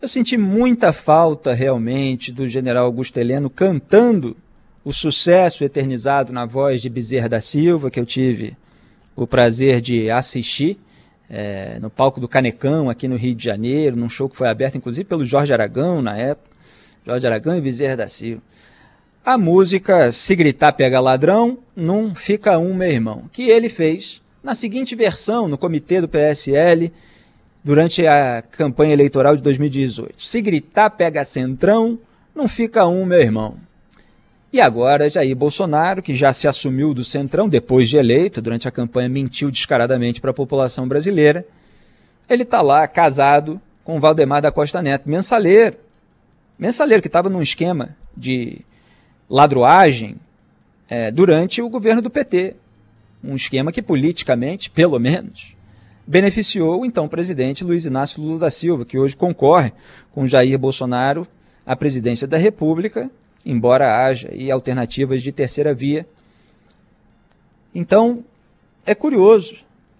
Eu senti muita falta realmente do general Augusto Heleno cantando o sucesso eternizado na voz de Bezerra da Silva, que eu tive o prazer de assistir é, no palco do Canecão, aqui no Rio de Janeiro, num show que foi aberto inclusive pelo Jorge Aragão na época. Jorge Aragão e Bezerra da Silva. A música Se Gritar Pega Ladrão, Não Fica Um Meu Irmão, que ele fez na seguinte versão no comitê do PSL durante a campanha eleitoral de 2018. Se gritar pega centrão, não fica um, meu irmão. E agora Jair Bolsonaro, que já se assumiu do centrão depois de eleito, durante a campanha mentiu descaradamente para a população brasileira, ele está lá casado com Valdemar da Costa Neto, mensaleiro. Mensaleiro que estava num esquema de ladroagem é, durante o governo do PT. Um esquema que politicamente, pelo menos, beneficiou então, o então presidente Luiz Inácio Lula da Silva, que hoje concorre com Jair Bolsonaro à presidência da República, embora haja e alternativas de terceira via. Então, é curioso,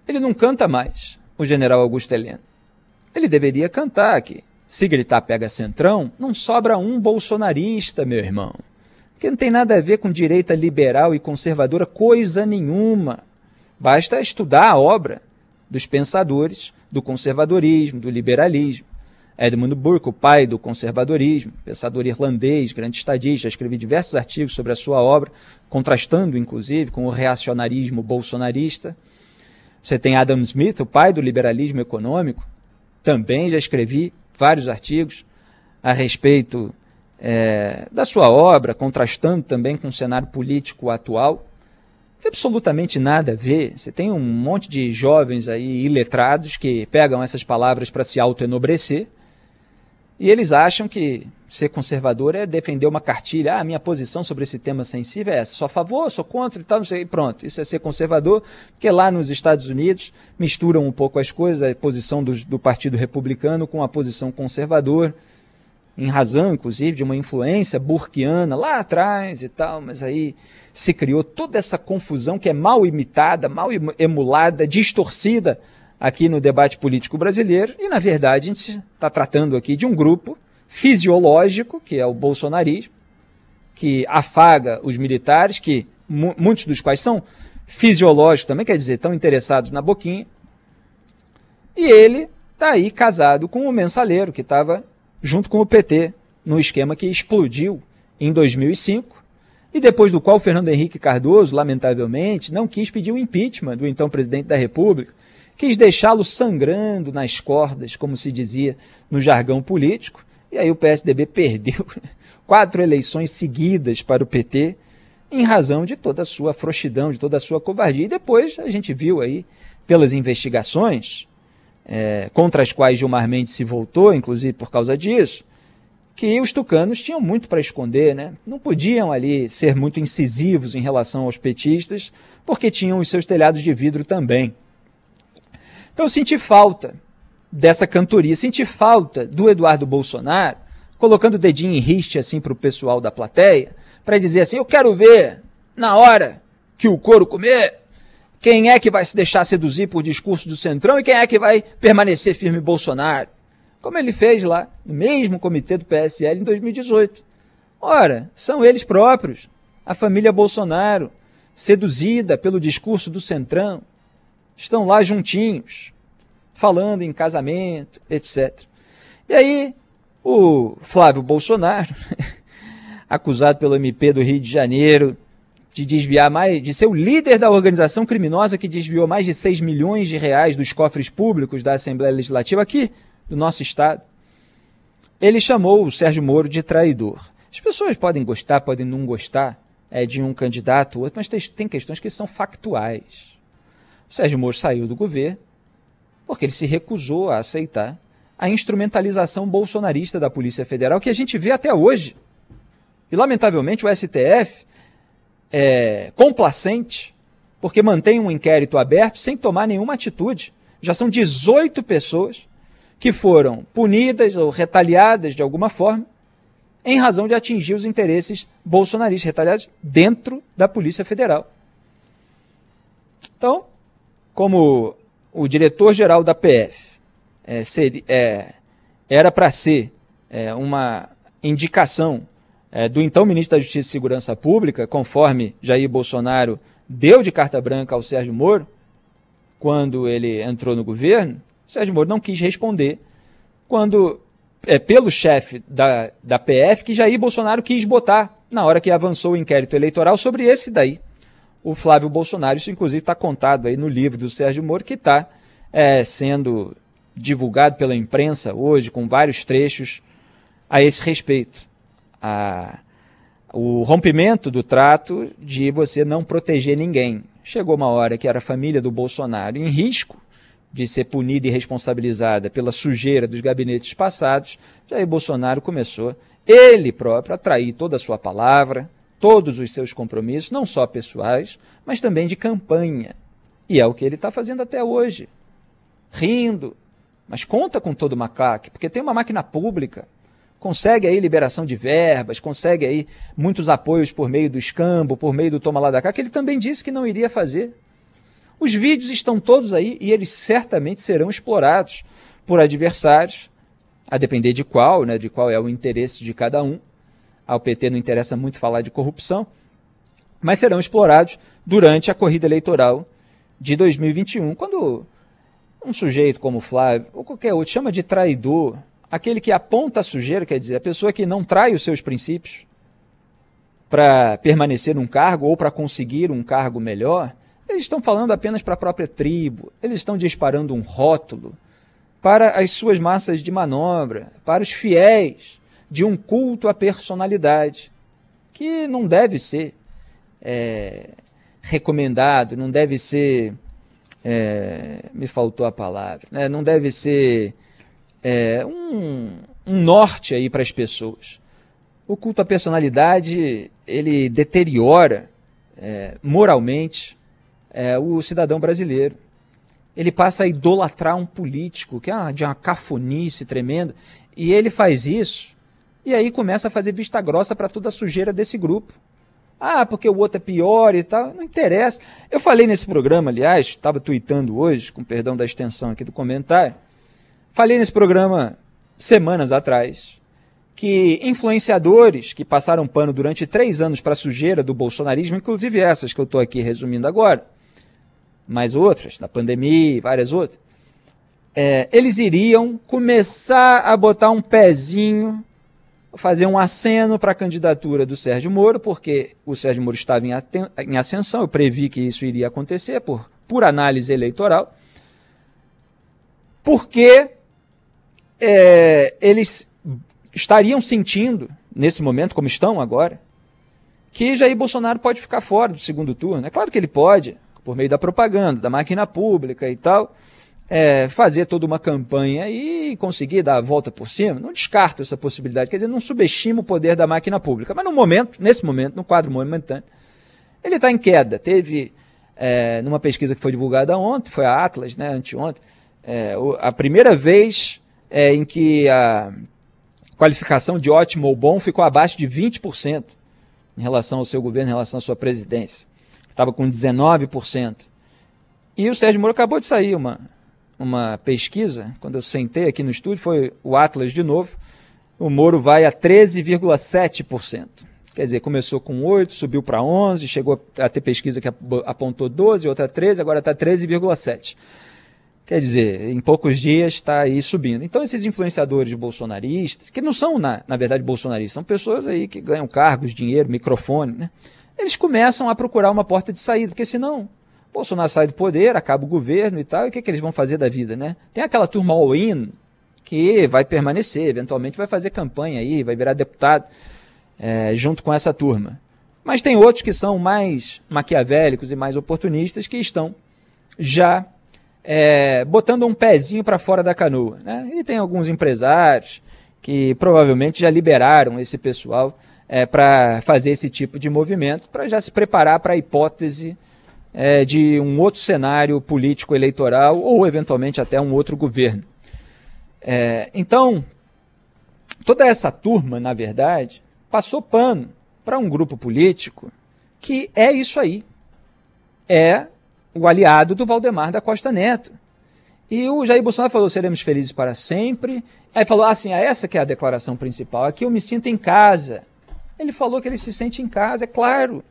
ele não canta mais, o general Augusto Heleno. Ele deveria cantar aqui. Se gritar pega centrão, não sobra um bolsonarista, meu irmão. Que não tem nada a ver com direita liberal e conservadora, coisa nenhuma. Basta estudar a obra dos pensadores do conservadorismo, do liberalismo. Edmund Burke, o pai do conservadorismo, pensador irlandês, grande estadista, escrevi diversos artigos sobre a sua obra, contrastando inclusive com o reacionarismo bolsonarista. Você tem Adam Smith, o pai do liberalismo econômico, também já escrevi vários artigos a respeito é, da sua obra, contrastando também com o cenário político atual tem absolutamente nada a ver. Você tem um monte de jovens aí iletrados que pegam essas palavras para se autoenobrecer e eles acham que ser conservador é defender uma cartilha. Ah, minha posição sobre esse tema sensível é essa. Sou a favor, sou contra e tal, não sei. Pronto, isso é ser conservador, porque lá nos Estados Unidos misturam um pouco as coisas, a posição do, do Partido Republicano com a posição conservador em razão, inclusive, de uma influência burkiana lá atrás e tal, mas aí se criou toda essa confusão que é mal imitada, mal emulada, distorcida aqui no debate político brasileiro. E, na verdade, a gente está tratando aqui de um grupo fisiológico, que é o bolsonarismo, que afaga os militares, que muitos dos quais são fisiológicos também, quer dizer, estão interessados na boquinha. E ele está aí casado com o um mensaleiro que estava junto com o PT, num esquema que explodiu em 2005 e depois do qual Fernando Henrique Cardoso, lamentavelmente, não quis pedir o impeachment do então presidente da República, quis deixá-lo sangrando nas cordas, como se dizia no jargão político, e aí o PSDB perdeu quatro eleições seguidas para o PT, em razão de toda a sua frouxidão, de toda a sua covardia. E depois a gente viu aí, pelas investigações, é, contra as quais Gilmar Mendes se voltou, inclusive por causa disso, que os tucanos tinham muito para esconder, né? Não podiam ali ser muito incisivos em relação aos petistas, porque tinham os seus telhados de vidro também. Então eu senti falta dessa cantoria, senti falta do Eduardo Bolsonaro colocando o dedinho em riste assim para o pessoal da plateia, para dizer assim: eu quero ver na hora que o couro comer, quem é que vai se deixar seduzir por discurso do Centrão e quem é que vai permanecer firme Bolsonaro? Como ele fez lá, no mesmo comitê do PSL em 2018. Ora, são eles próprios, a família Bolsonaro, seduzida pelo discurso do Centrão, estão lá juntinhos, falando em casamento, etc. E aí, o Flávio Bolsonaro, acusado pelo MP do Rio de Janeiro de desviar mais, de ser o líder da organização criminosa que desviou mais de 6 milhões de reais dos cofres públicos da Assembleia Legislativa aqui do nosso estado. Ele chamou o Sérgio Moro de traidor. As pessoas podem gostar, podem não gostar é, de um candidato ou outro, mas tem, tem questões que são factuais. O Sérgio Moro saiu do governo porque ele se recusou a aceitar a instrumentalização bolsonarista da Polícia Federal que a gente vê até hoje. E, lamentavelmente, o STF é, complacente, porque mantém um inquérito aberto sem tomar nenhuma atitude. Já são 18 pessoas que foram punidas ou retaliadas de alguma forma em razão de atingir os interesses bolsonaristas, retaliados dentro da Polícia Federal. Então, como o diretor-geral da PF é, seria, é, era para ser é, uma indicação é, do então ministro da Justiça e Segurança Pública, conforme Jair Bolsonaro deu de carta branca ao Sérgio Moro, quando ele entrou no governo, o Sérgio Moro não quis responder quando é pelo chefe da, da PF que Jair Bolsonaro quis botar na hora que avançou o inquérito eleitoral sobre esse daí, o Flávio Bolsonaro. Isso, inclusive, está contado aí no livro do Sérgio Moro, que está é, sendo divulgado pela imprensa hoje, com vários trechos a esse respeito a, o rompimento do trato de você não proteger ninguém. Chegou uma hora que era a família do Bolsonaro em risco de ser punida e responsabilizada pela sujeira dos gabinetes passados, Jair Bolsonaro começou, ele próprio, a trair toda a sua palavra, todos os seus compromissos, não só pessoais, mas também de campanha. E é o que ele está fazendo até hoje. Rindo, mas conta com todo macaco, porque tem uma máquina pública consegue aí liberação de verbas, consegue aí muitos apoios por meio do escambo, por meio do toma lá da cá, que ele também disse que não iria fazer. Os vídeos estão todos aí e eles certamente serão explorados por adversários, a depender de qual, né, de qual é o interesse de cada um. Ao PT não interessa muito falar de corrupção, mas serão explorados durante a corrida eleitoral de 2021, quando um sujeito como Flávio ou qualquer outro chama de traidor Aquele que aponta a sujeira, quer dizer, a pessoa que não trai os seus princípios para permanecer num cargo ou para conseguir um cargo melhor, eles estão falando apenas para a própria tribo, eles estão disparando um rótulo para as suas massas de manobra, para os fiéis de um culto à personalidade, que não deve ser é, recomendado, não deve ser. É, me faltou a palavra, né? não deve ser é, um, um norte aí para as pessoas. O culto à personalidade ele deteriora é, moralmente é, o cidadão brasileiro. Ele passa a idolatrar um político, que é de uma cafonice tremenda, e ele faz isso, e aí começa a fazer vista grossa para toda a sujeira desse grupo. Ah, porque o outro é pior e tal. Não interessa. Eu falei nesse programa, aliás, estava tweetando hoje, com perdão da extensão aqui do comentário, Falei nesse programa semanas atrás que influenciadores que passaram pano durante três anos para a sujeira do bolsonarismo, inclusive essas que eu estou aqui resumindo agora, mais outras, da pandemia e várias outras, é, eles iriam começar a botar um pezinho, fazer um aceno para a candidatura do Sérgio Moro, porque o Sérgio Moro estava em, em ascensão, eu previ que isso iria acontecer por, por análise eleitoral, porque é, eles estariam sentindo, nesse momento, como estão agora, que Jair Bolsonaro pode ficar fora do segundo turno. É claro que ele pode, por meio da propaganda, da máquina pública e tal, é, fazer toda uma campanha e conseguir dar a volta por cima. Não descarto essa possibilidade, quer dizer, não subestimo o poder da máquina pública. Mas no momento, nesse momento, no quadro momentâneo, ele está em queda. Teve, é, numa pesquisa que foi divulgada ontem, foi a Atlas, né, anteontem, é, a primeira vez é, em que a qualificação de ótimo ou bom ficou abaixo de 20% em relação ao seu governo, em relação à sua presidência. Estava com 19%. E o Sérgio Moro acabou de sair uma, uma pesquisa, quando eu sentei aqui no estúdio, foi o Atlas de novo. O Moro vai a 13,7%. Quer dizer, começou com 8, subiu para 11, chegou a ter pesquisa que apontou 12, outra 13, agora está 13,7. Quer dizer, em poucos dias está aí subindo. Então, esses influenciadores bolsonaristas, que não são, na, na verdade, bolsonaristas, são pessoas aí que ganham cargos, dinheiro, microfone, né? Eles começam a procurar uma porta de saída, porque senão Bolsonaro sai do poder, acaba o governo e tal, e o que, é que eles vão fazer da vida, né? Tem aquela turma all-in que vai permanecer, eventualmente vai fazer campanha aí, vai virar deputado é, junto com essa turma. Mas tem outros que são mais maquiavélicos e mais oportunistas que estão já é, botando um pezinho para fora da canoa. Né? E tem alguns empresários que provavelmente já liberaram esse pessoal é, para fazer esse tipo de movimento, para já se preparar para a hipótese é, de um outro cenário político eleitoral ou eventualmente até um outro governo. É, então, toda essa turma, na verdade, passou pano para um grupo político que é isso aí. É o aliado do Valdemar da Costa Neto. E o Jair Bolsonaro falou: seremos felizes para sempre. Aí falou: assim, essa que é a declaração principal, aqui é eu me sinto em casa. Ele falou que ele se sente em casa, é claro.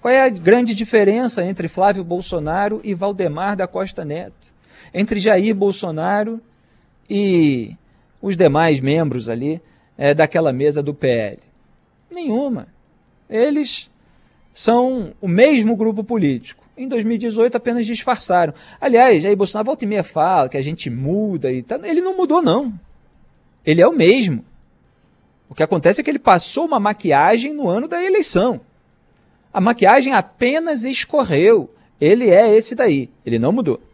Qual é a grande diferença entre Flávio Bolsonaro e Valdemar da Costa Neto? Entre Jair Bolsonaro e os demais membros ali é, daquela mesa do PL? Nenhuma. Eles são o mesmo grupo político em 2018 apenas disfarçaram. Aliás, aí Bolsonaro volta e meia fala que a gente muda e tal. Tá, ele não mudou, não. Ele é o mesmo. O que acontece é que ele passou uma maquiagem no ano da eleição. A maquiagem apenas escorreu. Ele é esse daí. Ele não mudou.